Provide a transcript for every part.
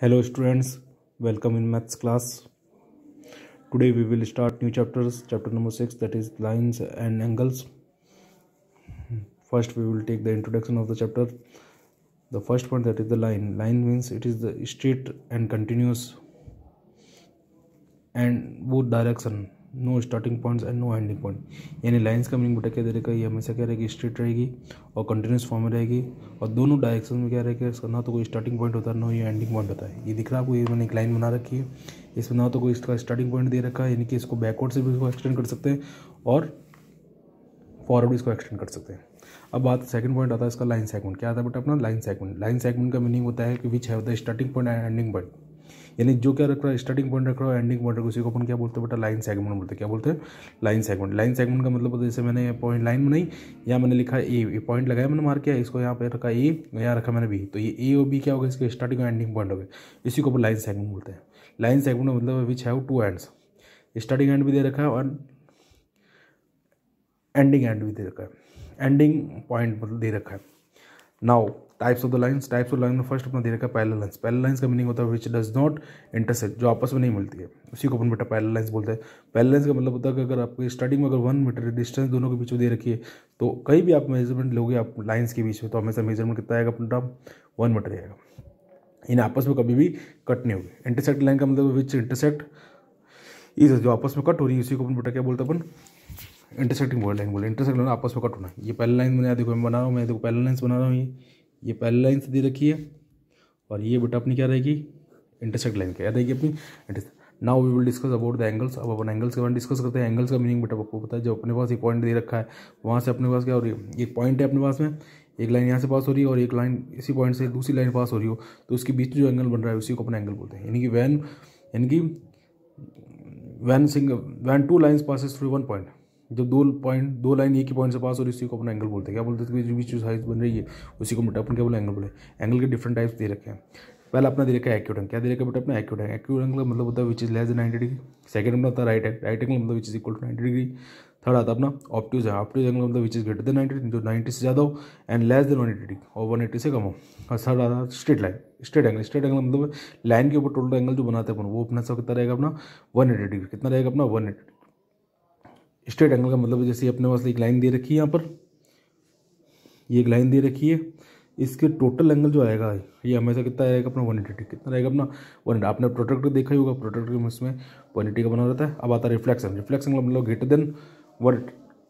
hello students welcome in maths class today we will start new chapters chapter number 6 that is lines and angles first we will take the introduction of the chapter the first one that is the line line means it is the straight and continuous and both direction no starting points and no ending point यानी lines का meaning बेटा क्या दे रखा है ये हमेशा क्या रहेगी स्ट्रेट रहेगी और कंटिन्यूस फॉर्म में रहेगी और दोनों डायरेक्शन में क्या रहेगा इसका ना तो कोई स्टार्टिंग पॉइंट होता है ना ये एंडिंग पॉइंट होता है ये दिख रहा है आपको ये मैंने एक लाइन बना रखी है इसमें ना तो कोई इसका स्टार्टिंग पॉइंट दे रखा है यानी कि इसको बैकवर्ड से भी इसको एक्सटेंड कर सकते हैं और फॉरवर्ड इसको एक्सटेंड कर सकते हैं अब बात सेकंड पॉइंट आता है इसका लाइन सेगमेंट क्या आता है बट अपना लाइन सेगमेंट लाइन सेगमेंट का मीनिंग होता है कि which have the starting point and ending point यानी जो क्या रख रहा है स्टार्टिंग पॉइंट रख रहा है एंडिंग पॉइंट रख रहा है उसी को अपन क्या बोलते हैं बेटा लाइन सेगमेंट बोलते हैं क्या बोलते हैं लाइन सेगमेंट लाइन सेगमेंट का मतलब जैसे मैंने पॉइंट लाइन बनाई यहाँ मैंने लिखा ए पॉइंट लगाया मैंने मार किया इसको यहाँ पर रखा ए यहाँ रखा मैंने बी तो ये ए और बी क्या होगा इसके स्टार्टिंग और एंडिंग पॉइंट हो गए इसी को अपन लाइन सेगमेंट बोलते हैं लाइन सेगमेंट मतलब which have two ends starting end भी दे रखा है और एंडिंग एंड भी दे रखा है एंडिंग पॉइंट मतलब दे रखा है now types of the lines types of line में फर्स्ट अपना दे रखा है पैरल लाइन्स पैरल लाइन्स का मीनिंग होता है विच डज नॉट इंटरसेक्ट जो आपस में नहीं मिलती है उसी को अपन बेटा पैरल लाइन्स बोलते हैं पैरल लाइन्स का मतलब होता है कि अगर आपके स्टार्टिंग में अगर वन मीटर डिस्टेंस दोनों के बीच में दे रखी है तो कहीं भी आप मेजरमेंट लोगे आप लाइन्स के बीच में तो हमेशा मेजरमेंट कितना आएगा अपना वन मीटर आएगा इन आपस में कभी भी कट नहीं होगी इंटरसेक्ट लाइन का मतलब विच इंटरसेक्ट इज जो आपस में कट हो रही है उसी को अपन बेटा क्या बोलते हैं अपन इंटरसेक्टिंग बोल लाइन बोले इंटरसेक्ट लाइन आपस में कट होना ये पहले लाइन बना देखो मैं बना रहा हूँ मैं देखो पहले लाइन्स बना रहा हूँ ये ये पहली लाइन से दे रखी है और ये बेटा अपनी क्या रहेगी इंटरसेक्ट लाइन क्या रहेगी अपनी now we will discuss about the angles अब अपन एंगल्स के बारे में डिस्कस करते हैं एंगल्स का मीनिंग बेटा आपको पता है जब अपने पास एक पॉइंट दे रखा है वहाँ से अपने पास क्या हो रही है एक पॉइंट है अपने पास में एक लाइन यहाँ से पास हो रही है और एक लाइन इसी पॉइंट से दूसरी लाइन पास हो रही हो तो उसके बीच में जो एंगल बन रहा है उसी को अपने एंगल बोलते हैं यानी कि वैन यानी कि when single when two lines passes through one point जब दो पॉइंट दो लाइन एक ही पॉइंट से पास और उसी को अपना एंगल बोलते हैं क्या बोलते हैं तो जो बीच जो साइज बन रही है उसी को बेटा अपन क्या बोला एंगल बोले एंगल के डिफरेंट टाइप्स दे रखे हैं पहला अपना दे रखा है एक्यूट एंगल क्या दे रखा है बेटा अपना एक्यूट एंगल एक्यूट एंगल मतलब होता है which is less ninety degree second अपना होता है राइट एंगल राइट एंगल मतलब which is equal to ninety degree third आता अपना ऑप्टिज है ऑप्टिज एंगल मतलब which is greater than ninety जो नाइन्टी से ज़्यादा हो and less than one eighty degree और वन एटी से कम हो और थर्ड आता straight line straight angle straight angle मतलब लाइन के ऊपर टोटल एंगल जो बनाते हैं अपन वो अपना सब कितना रहेगा अपना वन एटी डिग्री कितना रहेगा अपना वन एटी स्ट्रेट एंगल का मतलब जैसे अपने पास एक लाइन दे रखी है यहाँ पर ये एक लाइन दे रखी है इसके टोटल एंगल जो आएगा ये हमेशा कितना आएगा अपना वन एटी कितना रहेगा अपना वन आपने प्रोटेक्टर देखा ही होगा प्रोटेक्टर में इसमें वन एटी का बना रहता है अब आता है रिफ्लेक्शन रिफ्लेक्शन मतलब ग्रेटर देन वन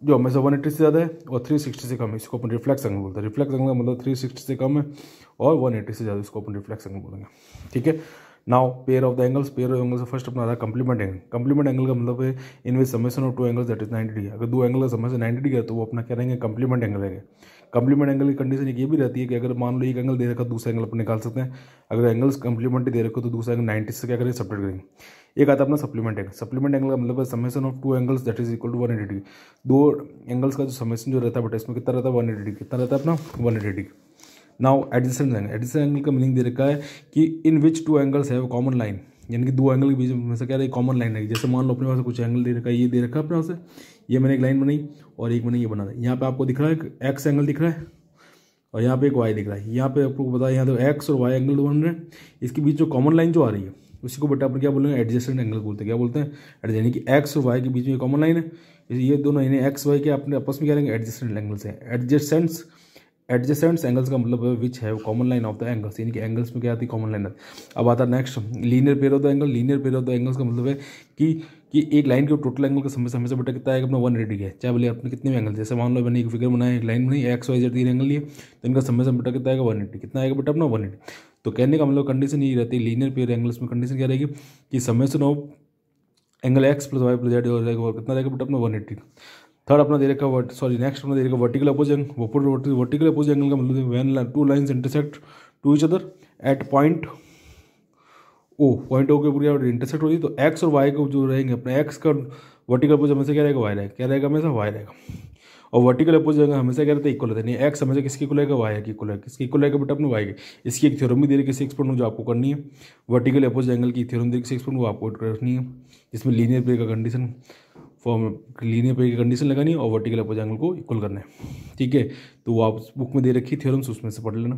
जो हमेशा वन एट्टी से ज़्यादा है और थ्री सिक्सटी से कम है इसको अपन रिफ्लेक्स एंगल बोलते हैं रिफ्लेक्स एंगल मतलब थ्री सिक्सटी से कम है और वन एट्टी से ज़्यादा इसको अपन रिफ्लेक्स एंगल बोलेंगे ठीक है now pair of the angles pair of angles first अपना है कम्प्लीमेंट एंगल कम्प्लीमेंट एंगल का मतलब है in which summation of two angles that is ninety degree अगर दो एंगल का समेसन नाइन्टी डिग्री है तो वो अपना क्या रहेंगे कम्प्लीमेंट एंगल रहेंगे कम्प्लीमेंट एंगल की कंडीशन ये भी रहती है कि अगर मान लो एक एंगल दे रखा दूसरा एंगल अपन निकाल सकते हैं अगर एंगल्स कम्प्लीमेंट दे रखो तो दूसरा एंगल नाइन्टी से क्या करेंगे सपरेट करेंगे एक आता है अपना सप्लीमेंट एंगल सप्लीमेंट एंगल का मतलब है summation of two angles that is equal to one eighty degree दो एंगल्स का जो समेसन जो रहता है बट इसमें कितना रहता है वन एटी डिग्री कितना रहता है अपना one eighty degree now addition angle addition angle का मीनिंग दे रखा है कि इन विच टू एंगल्स है कॉमन लाइन यानी कि दो एंगल के बीच में से क्या है कॉमन लाइन है जैसे मान लो अपने पास कुछ एंगल दे रखा है ये दे रखा है अपने पास ये मैंने एक लाइन बनाई और एक मैंने ये बना दिया यहाँ पे आपको दिख रहा है एक्स एंगल दिख रहा है और यहाँ पे एक वाई दिख रहा है यहाँ पे आपको बताया यहाँ तो एक्स और वाई एंगल बन रहे हैं इसके बीच जो कॉमन लाइन जो आ रही है उसी को बेटा अपन क्या बोलेंगे एडजस्टेंट एंगल बोलते हैं क्या बोलते हैं यानी कि एक्स और वाई के बीच में कॉमन लाइन है ये दोनों यानी एक्स वाई के अपने आपस में क्या रहेंगे एडजस्टेंट एंगल्स हैं एडजस्टेंट्स एडजस्टेंट्स एंगल्स का मतलब विच है common line of the angles यानी कि एंगल्स में क्या आती है कॉमन लाइन अब आता है next linear pair of the angle linear pair of the angles का मतलब है कि कि एक लाइन के टोटल एंगल का समय समय से बटा कितना है अपना वन एटी है चाहे बोले अपने कितने भी एंगल जैसे मान लो मैंने एक फिगर बनाया एक लाइन बनाई एक्स वाई जेड तीन एंगल लिए तो इनका समय से बटा कितना आएगा वन एटी कितना आएगा बेटा अपना वन एटी तो कहने का मतलब कंडीशन यही रहती है लीनियर पेयर एंगल्स में कंडीशन क्या रहेगी कि समय से no angle X plus Y plus Z और कितना रहेगा बेटा अपना वन एटी थर्ड अपना दे रखा वर्ट सॉरी नेक्स्ट अपना दे रखा वर्टिकल अपोज एंगल वो वर्टिकल अपोज एंगल का मतलब when two lines intersect to each other at point O point O के पूरी ऊपर इंटरसेक्ट हो रही तो एक्स और वाई को जो रहेंगे अपने एक्स का वर्टिकल अपोज हमेशा क्या रहेगा वाई रहेगा क्या रहेगा हमेशा वाई रहेगा और वर्टिकल अपोज एंगल हमेशा क्या रहता है इक्वल रहता है नहीं एक्स हमेशा किसके इक्वल रहेगा वाई की इक्वल है किसके इक्वल रहेगा बट अपने वाई के इसकी एक थ्योरम भी दे रही रखी सिक्स पॉइंट जो आपको करनी है वर्टिकल अपोज एंगल की थ्योरम दे रखी सिक्स पॉइंट वो आपको करनी है जिसमें लीनियर प्ले का कंडीशन फॉर लीनियर पेयर की कंडीशन लगानी है और वर्टिकल अपोज एंगल को इक्वल करना है ठीक है तो वो आप बुक में दे रखी थियोरम्स उसमें से पढ़ लेना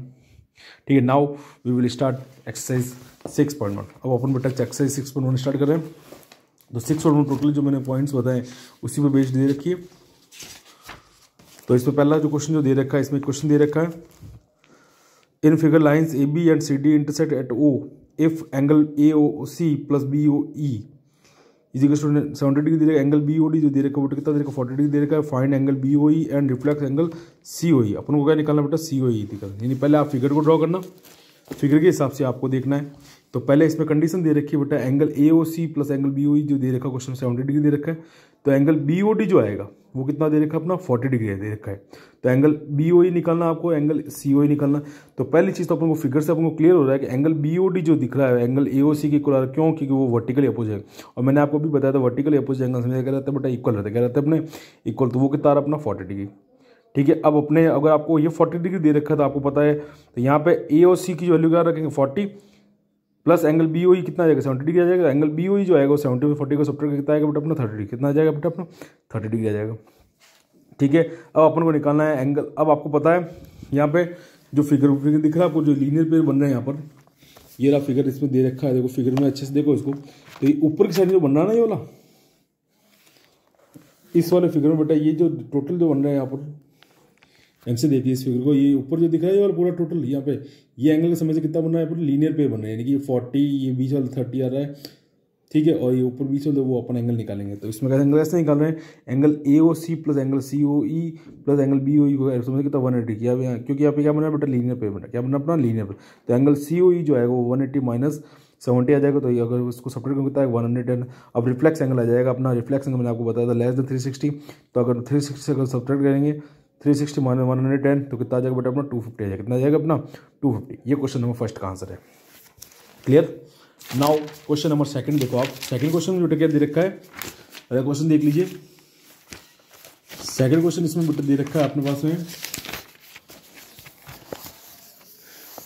ठीक है now we will start exercise six point one अब अपन बेटा exercise six point one start कर रहे हैं तो सिक्स पॉइंट वन टोटल जो मैंने पॉइंट्स बताए उसी पर बेस्ड दे रखी है तो इसमें पहला जो क्वेश्चन जो दे रखा है इसमें क्वेश्चन दे रखा है in figure lines A B and C D intersect at O if angle A O C plus B O E is equal स्टूडेंट सेवेंटी डिग्री दे रखा एंगल बी ओडी जो दे रखा वो कितना दे रखा फोर्टी डिग्री दे रखा है find angle B O and reflex angle C O अपन को क्या निकालना बेटा सी ओ निकालना यानी पहले आप फिगर को ड्रॉ करना फिगर के हिसाब से आपको देखना है तो पहले इसमें कंडीशन दे रखी है बेटा angle A O C plus angle B O जो दे रखा क्वेश्चन सेवेंटी डिग्री दे रखा है तो एंगल बी ओ डी जो आएगा वो कितना दे रखा है अपना फोर्टी डिग्री दे रखा है तो एंगल बी ओ e निकलना आपको एंगल सी ओ e निकलना तो पहली चीज़ तो अपन को फिगर से अपन को क्लियर हो रहा है कि एंगल बी ओ डी जो दिख रहा है एंगल ए ओ सी की इक्वल क्यों क्योंकि वो वर्टिकली अपोज है और मैंने आपको भी बताया था वर्टिकली अपोज एंगल समझा कह रहा था बेटा इक्वल रहता है कह रहा था अपने इक्वल तो वो कितना अपना फोर्टी डिग्री ठीक है अब अपने अगर आपको ये फोर्टी डिग्री दे रखा था तो आपको पता है तो यहाँ पे ए ओ सी की जो वैल्यू क्या रखेंगे forty plus angle B O कितना आएगा जाएगा सेवेंटी डिग्री आ जाएगा एंगल बी ओ जो आएगा सेवेंटी फोर्टी का सॉफ्टवेयर कितना आएगा बट अपना थर्टी डिग्री कितना आ जाएगा बट अपना थर्टी डिग्री आ जाएगा ठीक है अब अपन को निकालना है एंगल अब आपको पता है यहाँ पे जो फिगर फिगर दिख रहा है आपको जो लीनियर पेयर बन रहा है यहाँ पर ये रहा फिगर इसमें दे रखा है देखो फिगर में अच्छे से देखो इसको तो ये ऊपर की साइड जो बन रहा ना ये वाला इस वाले फिगर में बेटा ये जो टोटल जो बन रहा है यहाँ पर ऐसे देखिए इस फिगर को ये ऊपर जो दिख रहा है ये पूरा टोटल यहाँ पे ये एंगल का समझ कितना बन रहा है लीनियर पेयर बन रहा है यानी कि फोर्टी ये बीस वाला थर्टी आ रहा है ठीक है और ये ऊपर बीच में वो अपन एंगल निकालेंगे तो इसमें कैसे एंगल ऐसे निकाल रहे हैं angle A O C plus angle C O E plus angle B O E होगा समझ कितना वन एटी किया क्योंकि यहाँ पे क्या बना बेटा लीनियर पे बना क्या बना अपना लीनियर पे तो एंगल सी ओ ई जो है वो वन एट्टी माइनस सेवेंटी आ जाएगा तो अगर उसको सपरेट करूँगा है वन हंड्रेड टेन अब रिफ्लेक्स एंगल आ जाएगा अपना रिफ्लेक्स एंगल मैंने आपको बताया था लेस देन थ्री सिक्सटी तो अगर थ्री सिक्सटी से अगर सपरेट करेंगे three sixty minus one hundred ten तो कितना आ जाएगा बेटा अपना टू फिफ्टी आ जाएगा कितना आ जाएगा अपना टू फिफ्टी ये क्वेश्चन नंबर फर्स्ट का आंसर है clear now question number second देखो आप सेकंड क्वेश्चन में बेटा दे रखा है अगर क्वेश्चन देख लीजिए सेकंड क्वेश्चन इसमें बेटा दे रखा है अपने पास में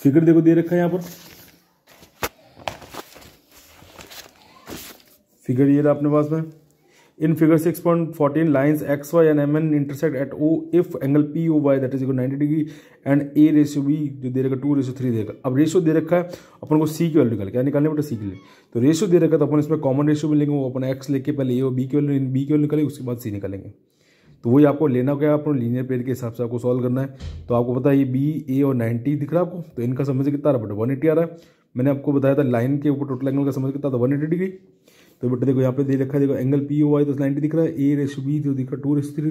फिगर देखो दे रखा है यहां पर फिगर ये रहा अपने पास में In figure 6.14, M N intersect at O if angle P O Y that is equal 90 degree and A ratio B जो दे रखा टू रेशियो थ्री देगा अब रेशियो दे रखा है अपन को सी की वैल्यू निकाल क्या निकालने बेटा सी के लिए तो रेशियो दे रखा तो अपन इसमें कॉमन रेशियो भी लेंगे वो अपन एक्स लेके पहले ए और बी की वैल्यू बी की वैल्यू निकालेंगे उसके बाद सी निकालेंगे तो वही आपको लेना क्या आपको लीनियर पेयर के हिसाब से आपको सॉल्व करना है तो आपको पता है ये बी ए और नाइन्टी दिख रहा है आपको तो इनका समझ कितना आ रहा है बट वन एटी आ रहा है मैंने आपको बताया था लाइन के ऊपर टोटल एंगल का समझ कितना था वन एटी डिग्री तो बेटा देखो यहाँ पे दे रखा है देखो एंगल पी ओ वाई तो नाइन्टी दिख रहा है ए रेस बी जो दिख रहा है टू रेस three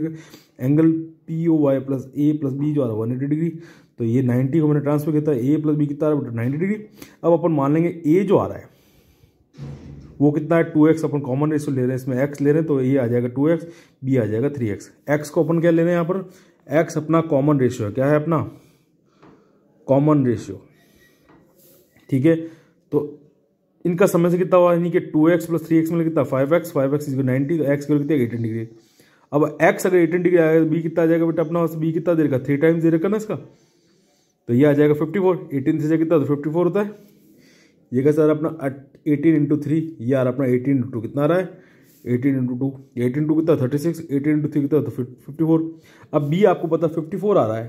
angle P O Y plus A plus B जो आ रहा है वन एटी डिग्री तो ये नाइन्टी को मैंने ट्रांसफर किया था ए प्लस बी कितना आ रहा है बेटा नाइन्टी डिग्री अब अपन मान लेंगे ए जो आ रहा है वो कितना है टू एक्स अपन कॉमन रेशो तो ले रहे हैं इसमें एक्स ले रहे हैं तो ए आ जाएगा टू एक्स बी आ जाएगा थ्री एक्स एक्स को अपन क्या ले रहे हैं यहाँ पर एक्स अपना कॉमन रेशियो है क्या है अपना कॉमन रेशियो ठीक है तो इनका समय से कितना हुआ यानी कि two X plus three X मिले कितना फाइव एक्स फाइव एक्स इसको नाइनटी तो एक्स कितना एटीन डिग्री अब एक्स अगर एटीन डिग्री आएगा तो बी कितना आ जाएगा बेटा अपना बी कितना देर का थ्री टाइम्स दे रखा ना इसका तो ये आ जाएगा फिफ्टी फोर एटीन से कितना तो फिफ्टी फोर होता है ये कैसे आ रहा अपना एटीन इंटू थ्री ये आ रहा अपना एटीन इंटू टू कितना आ रहा है eighteen into two eighteen two कितना thirty six eighteen into three कितना तो फिफ्टी फोर अब बी आपको पता है फिफ्टी फोर आ रहा है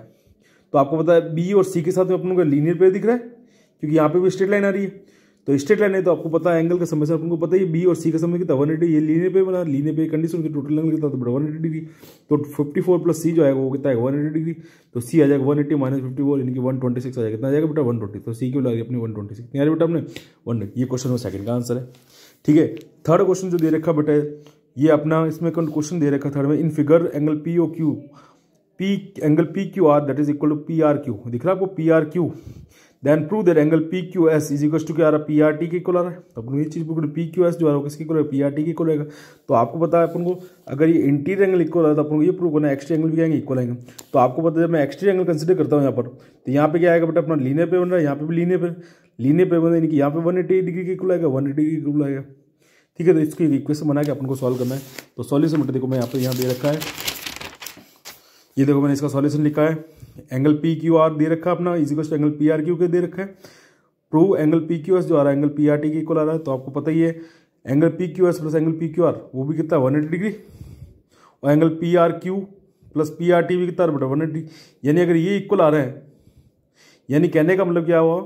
तो आपको पता है बी और सी के साथ में अपन को लीनियर पेयर दिख रहा है क्योंकि यहाँ पे भी स्ट्रेट लाइन आ रही है तो स्ट्रेट लाइन है तो आपको पता है एंगल का से आपको पता है बी और सी का समय कितना वन एटी ये लीने पे बना लीने पे कंडीशन के टोटल एंगल कितना तो वन एटी डिग्री तो फिफ्टी फोर प्लस सी जो आएगा वो कितना है वन एटी डिग्री तो सी आ जाएगा one eighty minus fifty four यानी कि वन ट्वेंटी सिक्स आ जाएगा कितना जाएगा बेटा वन ट्वेंटी तो सी क्यों लगा अपनी वन ट्वेंटी सिक्स यार बेटा अपने वन ये क्वेश्चन में सेकंड का आंसर है ठीक है थर्ड क्वेश्चन जो दे रखा बेटा ये अपना इसमें क्वेश्चन दे रखा थर्ड में in figure angle P O Q P angle P Q R that is equal to P R Q दिख रहा है आपको P R Q then prove that angle P Q S is equal to क्या आ रहा है P R T के equal आ रहा है तो अपन ये चीज़ बिल्कुल पी क्यू एस जो आ रहा है किसके इक्वल पी आर टी के इक्वल आएगा तो आपको पता है अपन को अगर ये इंटीरियर एंगल इक्वल है तो अपन को ये प्रूव करना है एक्सट्री एंगल भी आएंगे इक्वल आएंगे तो आपको पता है जब मैं एक्सट्री एंगल कंसिडर करता हूँ यहाँ पर तो यहाँ पे क्या आएगा बट अपना लीनियर पे बन रहा है यहाँ पे भी लीनियर पे लीनियर पे बन रहा है यानी कि यहाँ पे वन एटी डिग्री के कुल आएगा वन एटी डिग्री कुल आएगा ठीक है तो इसकी इक्वेशन बना के अपन को सॉल्व करना है तो सॉल्यूशन बेटा देखो मैं यहाँ पर यहाँ दे रखा है ये देखो मैंने इसका सॉल्यूशन लिखा है एंगल पी क्यू आर दे रखा है अपना is angle P R Q के दे रखा है prove angle P Q S जो आ रहा है एंगल पी आर टी के इक्वल आ रहा है तो आपको पता ही है angle P Q S plus angle P Q R वो भी कितना वन एटी डिग्री और angle P R Q plus P R T भी कितना बेटा वन एटी यानी अगर ये इक्वल आ रहे हैं यानी कहने का मतलब क्या हुआ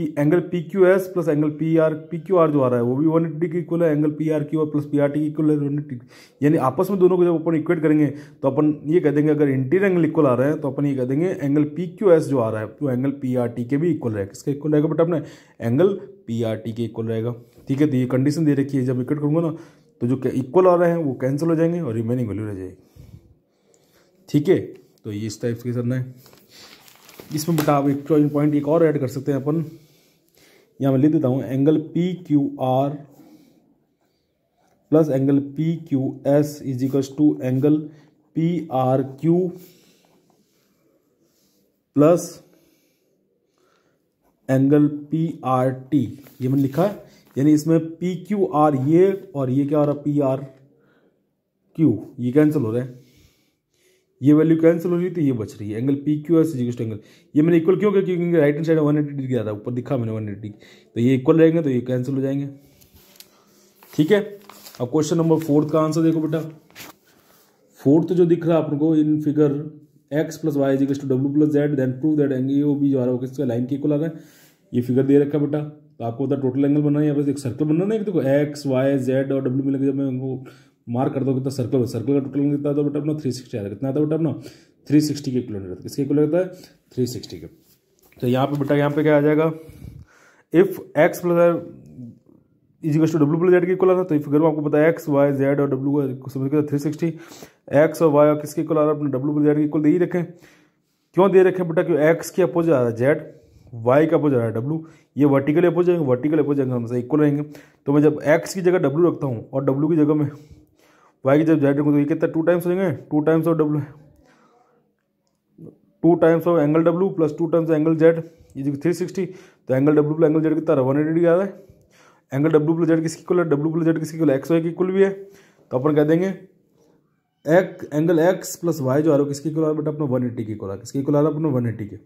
कि angle P Q S plus angle P R P Q R जो आ रहा है वो भी वन एट्टी डिग्री इक्वल है angle P R Q R plus P R T equal है वन एट्टी यानी आपस में दोनों को जब अपन इक्वेट करेंगे तो अपन ये कह देंगे अगर इंटीरियर एंगल इक्वल आ रहे हैं तो अपन ये कह देंगे एंगल पी क्यू एस जो आ रहा है वो एंगल पी आर टी के भी इक्वल रहेगा किसका इक्वल रहेगा बट अपने एंगल पी आर टी के इक्वल रहेगा ठीक है तो ये कंडीशन दे रखी है जब इक्वेट करूँगा ना तो जो इक्वल आ रहे हैं वो कैंसिल हो जाएंगे और रिमेनिंग वैल्यू रह जाएगी ठीक है तो ये इस टाइप से करना है इसमें बेटा आप एक पॉइंट एक और ऐड कर सकते हैं अपन यहाँ मैं लिख देता हूं angle P Q R plus angle P Q S is to angle P R Q plus angle P R T ये मैंने लिखा है यानी इसमें पी क्यू आर ये और ये क्या हो रहा है पी आर क्यू ये कैंसिल हो रहा है ये वैल्यू कैंसिल हो रही थी ये बच रही है एंगल पी क्यू एस जी एंगल ये मैंने इक्वल क्यों किया क्योंकि right hand side one eighty degree आता है ऊपर दिखा मैंने वन एटी तो ये इक्वल रहेंगे तो ये कैंसिल हो जाएंगे ठीक है अब क्वेश्चन नंबर फोर्थ का आंसर देखो बेटा फोर्थ जो दिख रहा है आपको in figure X plus Y जी to W plus Z then prove that angle A O B जो आ रहा है वो किसका लाइन के इक्वल आ रहा है ये फिगर दे रखा बेटा तो आपको होता टोटल एंगल बनाना है या बस एक सर्कल बनाना है एक देखो एक्स वाई जेड और डब्ल्यू मिलेगा जब मैं मार्क कर दो कितना सर्कल सर्कल का टोटल कितना आता बेटा अपना थ्री सिक्सटी आता है कितना आता है बेटा अपना थ्री सिक्सटी के किलोमीटर किसके इक्वल रहता है थ्री सिक्सटी के तो यहाँ पे बेटा यहाँ पे क्या आ जाएगा if X plus equals to W plus Z के इक्वल आता तो इफ अगर आपको पता है एक्स वाई जेड और डब्ल्यू समझ के थ्री सिक्सटी एक्स और वाई और किसके इक्वल आ रहा है अपना डब्ल्यू प्लस जेड के इक्वल दे ही रखें क्यों दे रखें बेटा क्यों एक्स के अपोजिट आ रहा है जेड वाई का अपोज आ रहा है डब्ल्यू ये वर्टिकल अपोज आएंगे वर्टिकल अपोज आएंगे हमसे इक्वल रहेंगे तो मैं जब एक्स की जगह डब्ल्यू रखता हूँ और डब्ल्यू की जगह में वाई की जब जेड रखूँ तो ये कितना टू टाइम्स हो जाएंगे two times of W two times of angle W plus two times angle Z ये जो थ्री सिक्सटी तो angle W plus angle Z कितना रहा वन एटी डिग्री आ रहा है एंगल डब्ल्यू प्लस जेड किसकी कुल है डब्ल्यू प्लस जेड किसकी कुल एक्स वाई की कुल भी है तो अपन कह देंगे एक एंगल एक्स प्लस वाई जो आ रहा है किसकी कुल आ रहा है बट अपना वन एटी की कुल आ रहा है किसकी कुल आ रहा है अपना वन एटी की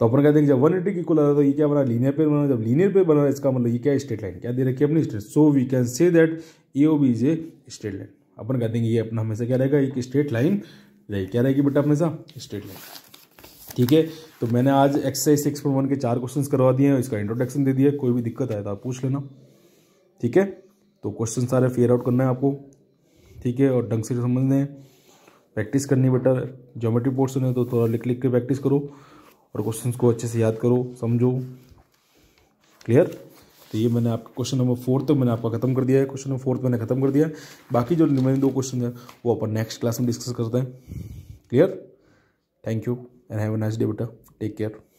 तो अपन क्या देखिए जब वन एटी की इक्वल आ रहा है तो ये क्या बना लीनियर पे बना जब लीनियर पे बना इसका मतलब ये क्या स्ट्रेट लाइन क्या दे रखी है अपनी straight so we can say that A O B is a straight line अपन कह देंगे ये अपना हमेशा क्या रहेगा एक स्ट्रेट लाइन रहेगी क्या रहेगी बेटा हमेशा स्ट्रेट लाइन ठीक है तो मैंने आज एक्सरसाइज सिक्स पॉइंट वन के चार क्वेश्चन करवा दिए हैं इसका इंट्रोडक्शन दे दिया कोई भी दिक्कत आए तो आप पूछ लेना ठीक है तो क्वेश्चन सारे फेयर आउट करना है आपको ठीक है और ढंग से समझने हैं प्रैक्टिस करनी बेटर ज्योमेट्री पोर्सन है तो थोड़ा लिख लिख के प्रैक्टिस करो और क्वेश्चंस को अच्छे से याद करो समझो क्लियर तो ये मैंने आपका क्वेश्चन नंबर फोर्थ तो मैंने आपका खत्म कर दिया है क्वेश्चन नंबर फोर्थ मैंने खत्म कर दिया है बाकी जो रिमेनिंग दो क्वेश्चन है वो अपन नेक्स्ट क्लास में डिस्कस करते हैं clear thank you and have a nice day बेटा टेक केयर